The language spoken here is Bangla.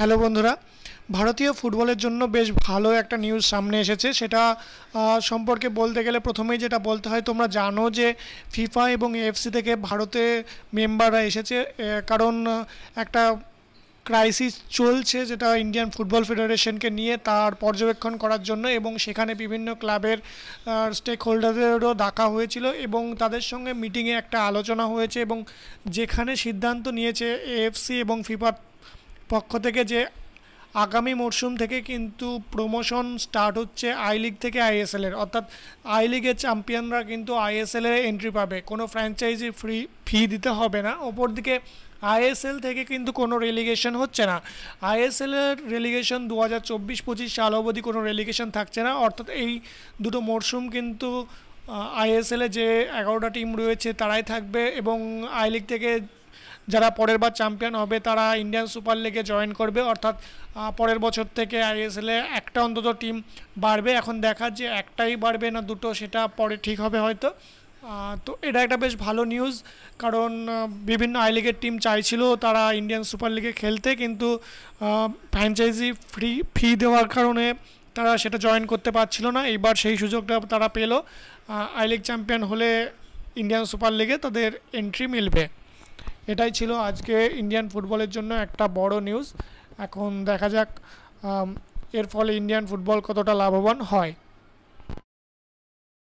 হ্যালো বন্ধুরা ভারতীয় ফুটবলের জন্য বেশ ভালো একটা নিউজ সামনে এসেছে সেটা সম্পর্কে বলতে গেলে প্রথমেই যেটা বলতে হয় তোমরা জানো যে ফিফা এবং এফসি থেকে ভারতে মেম্বাররা এসেছে কারণ একটা ক্রাইসিস চলছে যেটা ইন্ডিয়ান ফুটবল ফেডারেশনকে নিয়ে তার পর্যবেক্ষণ করার জন্য এবং সেখানে বিভিন্ন ক্লাবের স্টেক হোল্ডারদেরও ডাকা হয়েছিল এবং তাদের সঙ্গে মিটিংয়ে একটা আলোচনা হয়েছে এবং যেখানে সিদ্ধান্ত নিয়েছে এএফসি এবং ফিফার পক্ষ থেকে যে আগামী মরশুম থেকে কিন্তু প্রমোশন স্টার্ট হচ্ছে আই লিগ থেকে আইএসএলের অর্থাৎ আই লিগের চ্যাম্পিয়নরা কিন্তু আইএসএলের এন্ট্রি পাবে কোনো ফ্র্যাঞ্চাইজি ফ্রি ফি দিতে হবে না ওপর দিকে আইএসএল থেকে কিন্তু কোনো রেলিগেশন হচ্ছে না আইএসএলের রেলিগেশন দু হাজার চব্বিশ পঁচিশ সাল অবধি কোনো রেলিগেশন থাকছে না অর্থাৎ এই দুটো মরশুম কিন্তু আইএসএলে যে এগারোটা টিম রয়েছে তারাই থাকবে এবং আই লিগ থেকে যারা পরের বার চ্যাম্পিয়ন হবে তারা ইন্ডিয়ান সুপার লিগে জয়েন করবে অর্থাৎ পরের বছর থেকে আইএসএলে একটা অন্তত টিম বাড়বে এখন দেখা যে একটাই বাড়বে না দুটো সেটা পরে ঠিক হবে হয়তো তো এটা একটা বেশ ভালো নিউজ কারণ বিভিন্ন আই লিগের টিম চাইছিল তারা ইন্ডিয়ান সুপার লিগে খেলতে কিন্তু ফ্র্যাঞ্চাইজি ফ্রি ফি দেওয়ার কারণে তারা সেটা জয়েন করতে পারছিল না এইবার সেই সুযোগটা তারা পেল আই লিগ চ্যাম্পিয়ন হলে ইন্ডিয়ান সুপার লিগে তাদের এন্ট্রি মিলবে এটাই ছিল আজকে ইন্ডিয়ান ফুটবলের জন্য একটা বড় নিউজ এখন দেখা যাক এর ফলে ইন্ডিয়ান ফুটবল কতটা লাভবান হয়